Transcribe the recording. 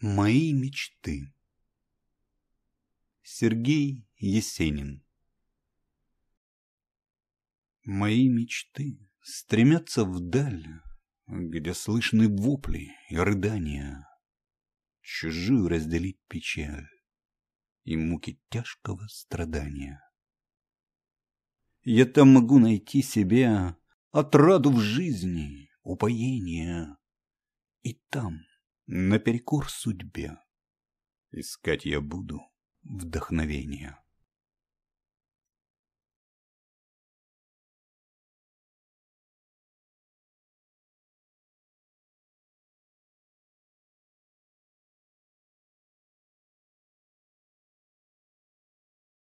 Мои мечты. Сергей Есенин. Мои мечты стремятся вдаль, где слышны вопли и рыдания, чужую разделить печаль и муки тяжкого страдания. Я там могу найти себя отраду в жизни, упоение, и там наперекор судьбе. Искать я буду вдохновения.